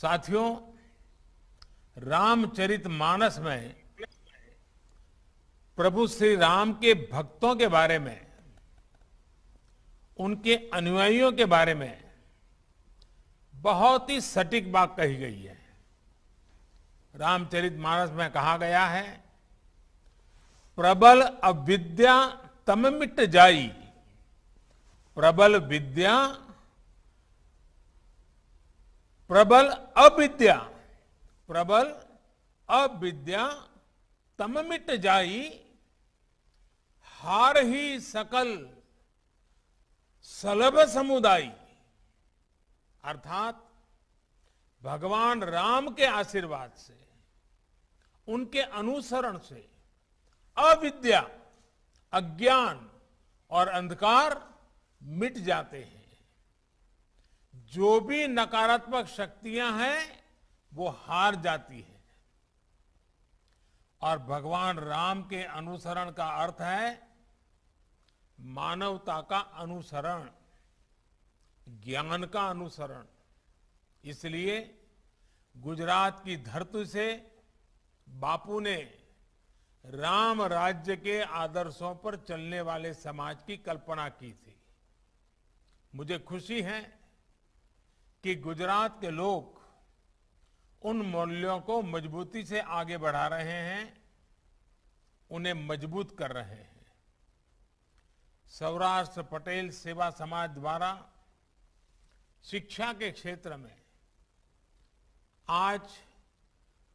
साथियों रामचरित मानस में प्रभु श्री राम के भक्तों के बारे में उनके अनुयायियों के बारे में बहुत ही सटीक बात कही गई है रामचरित मानस में कहा गया है प्रबल अविद्या तम मिट जाई प्रबल विद्या प्रबल अविद्या प्रबल अविद्या तममित जाई हार ही सकल सलभ समुदाय अर्थात भगवान राम के आशीर्वाद से उनके अनुसरण से अविद्या अज्ञान और अंधकार मिट जाते हैं जो भी नकारात्मक शक्तियां हैं वो हार जाती है और भगवान राम के अनुसरण का अर्थ है मानवता का अनुसरण ज्ञान का अनुसरण इसलिए गुजरात की धरती से बापू ने राम राज्य के आदर्शों पर चलने वाले समाज की कल्पना की थी मुझे खुशी है कि गुजरात के लोग उन मूल्यों को मजबूती से आगे बढ़ा रहे हैं उन्हें मजबूत कर रहे हैं सौराष्ट्र पटेल सेवा समाज द्वारा शिक्षा के क्षेत्र में आज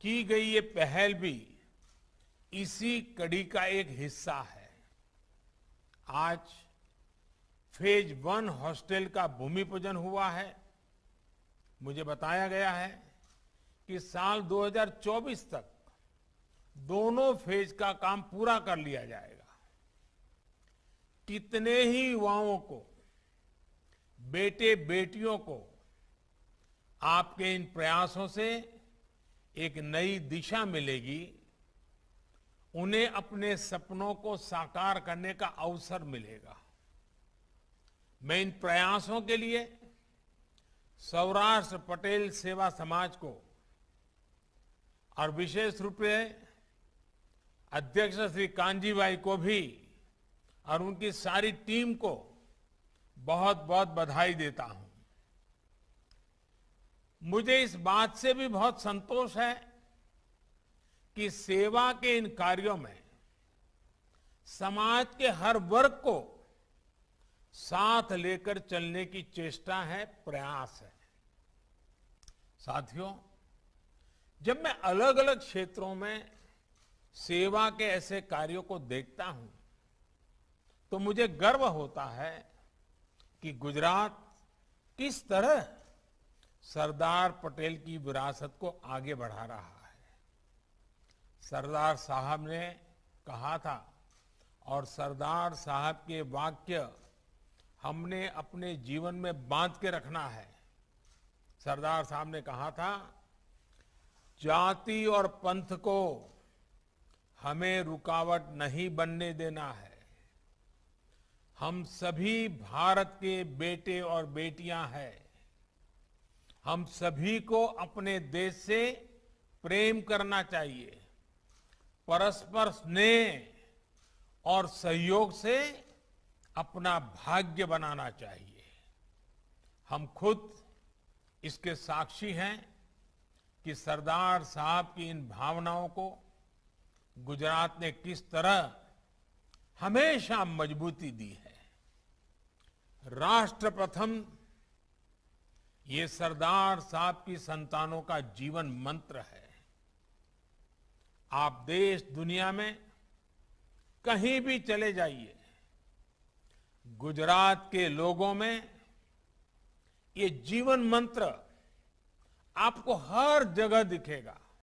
की गई ये पहल भी इसी कड़ी का एक हिस्सा है आज फेज वन हॉस्टल का भूमि पूजन हुआ है मुझे बताया गया है कि साल 2024 तक दोनों फेज का काम पूरा कर लिया जाएगा कितने ही युवाओं को बेटे बेटियों को आपके इन प्रयासों से एक नई दिशा मिलेगी उन्हें अपने सपनों को साकार करने का अवसर मिलेगा मैं इन प्रयासों के लिए सौराष्ट्र पटेल सेवा समाज को और विशेष रूप से अध्यक्ष श्री कांजीबाई को भी और उनकी सारी टीम को बहुत बहुत बधाई देता हूं मुझे इस बात से भी बहुत संतोष है कि सेवा के इन कार्यों में समाज के हर वर्ग को साथ लेकर चलने की चेष्टा है प्रयास है साथियों जब मैं अलग अलग क्षेत्रों में सेवा के ऐसे कार्यों को देखता हूं तो मुझे गर्व होता है कि गुजरात किस तरह सरदार पटेल की विरासत को आगे बढ़ा रहा है सरदार साहब ने कहा था और सरदार साहब के वाक्य हमने अपने जीवन में बांध के रखना है सरदार साहब ने कहा था जाति और पंथ को हमें रुकावट नहीं बनने देना है हम सभी भारत के बेटे और बेटियां हैं हम सभी को अपने देश से प्रेम करना चाहिए परस्पर स्नेह और सहयोग से अपना भाग्य बनाना चाहिए हम खुद इसके साक्षी हैं कि सरदार साहब की इन भावनाओं को गुजरात ने किस तरह हमेशा मजबूती दी है राष्ट्र प्रथम ये सरदार साहब की संतानों का जीवन मंत्र है आप देश दुनिया में कहीं भी चले जाइए गुजरात के लोगों में ये जीवन मंत्र आपको हर जगह दिखेगा